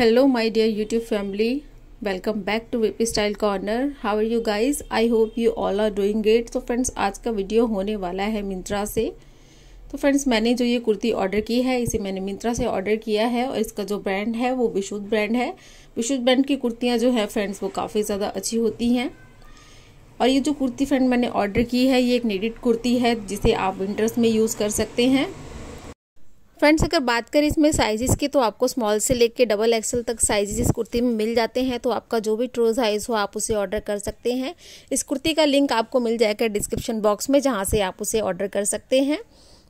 hello my dear YouTube family welcome back to VP style corner how are you guys I hope you all are doing it तो friends आज का video होने वाला है मिंत्रा से तो फ्रेंड्स मैंने जो ये कुर्ती ऑर्डर की है इसे मैंने मिंत्रा से ऑर्डर किया है और इसका जो ब्रांड है वो विशुद्ध ब्रांड है विशुद्ध ब्रांड की कुर्तियाँ जो है फ्रेंड्स वो काफ़ी ज़्यादा अच्छी होती हैं और ये जो कुर्ती फ्रेंड मैंने ऑर्डर की है ये एक नेडिट कुर्ती है जिसे आप विंटर्स में यूज़ कर सकते हैं फ्रेंड्स अगर बात करें इसमें साइजेस की तो आपको स्मॉल से लेके डबल एक्सल तक साइजेस इस कुर्ती में मिल जाते हैं तो आपका जो भी ट्रू साइज़ हो आप उसे ऑर्डर कर सकते हैं इस कुर्ती का लिंक आपको मिल जाएगा डिस्क्रिप्शन बॉक्स में जहाँ से आप उसे ऑर्डर कर सकते हैं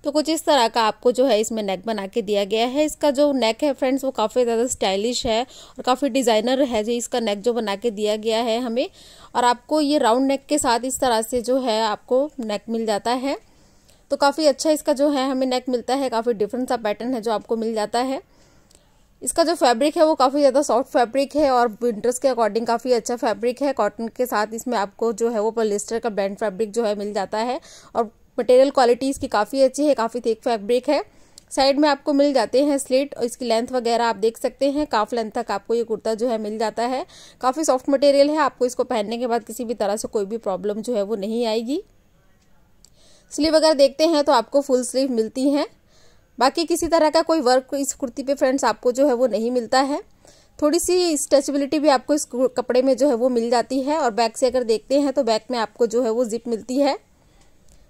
तो कुछ इस तरह का आपको जो है इसमें नेक बना के दिया गया है इसका जो नेक है फ्रेंड्स वो काफ़ी ज़्यादा स्टाइलिश है और काफ़ी डिज़ाइनर है जो इसका नेक जो बना के दिया गया है हमें और आपको ये राउंड नेक के साथ इस तरह से जो है आपको नेक मिल जाता है तो काफ़ी अच्छा इसका जो है हमें नेक मिलता है काफ़ी डिफरेंट सा पैटर्न है जो आपको मिल जाता है इसका जो फैब्रिक है वो काफ़ी ज़्यादा सॉफ्ट फैब्रिक है और विंटर्स के अकॉर्डिंग काफ़ी अच्छा फैब्रिक है कॉटन के साथ इसमें आपको जो है वो पॉलिस्टर का ब्रांड फैब्रिक जो है मिल जाता है और मटेरियल क्वालिटी इसकी काफ़ी अच्छी है काफ़ी थिक फैब्रिक है साइड में आपको मिल जाते हैं स्लिट और इसकी लेंथ वगैरह आप देख सकते हैं काफ लेंथ तक आपको ये कुर्ता जो है मिल जाता है काफ़ी सॉफ्ट मटेरियल है आपको इसको पहनने के बाद किसी भी तरह से कोई भी प्रॉब्लम जो है वो नहीं आएगी स्लीव अगर देखते हैं तो आपको फुल स्लीव मिलती हैं बाकी किसी तरह का कोई वर्क इस कुर्ती पे फ्रेंड्स आपको जो है वो नहीं मिलता है थोड़ी सी स्ट्रेचबिलिटी भी आपको इस कपड़े में जो है वो मिल जाती है और बैक से अगर देखते हैं तो बैक में आपको जो है वो जिप मिलती है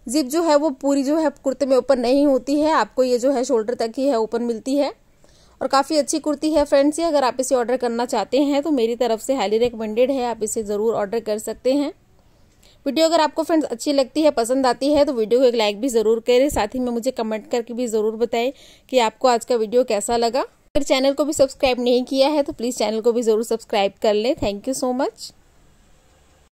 जिप जो है वो पूरी जो है कुर्ते में ओपन नहीं होती है आपको ये जो है शोल्डर तक ही है ओपन मिलती है और काफ़ी अच्छी कुर्ती है फ्रेंड्स ये अगर आप इसे ऑर्डर करना चाहते हैं तो मेरी तरफ से हाईली रिकमेंडेड है आप इसे ज़रूर ऑर्डर कर सकते हैं वीडियो अगर आपको फ्रेंड्स अच्छी लगती है पसंद आती है तो वीडियो को एक लाइक भी ज़रूर करें साथ ही में मुझे कमेंट करके भी ज़रूर बताएं कि आपको आज का वीडियो कैसा लगा अगर चैनल को भी सब्सक्राइब नहीं किया है तो प्लीज़ चैनल को भी ज़रूर सब्सक्राइब कर लें थैंक यू सो मच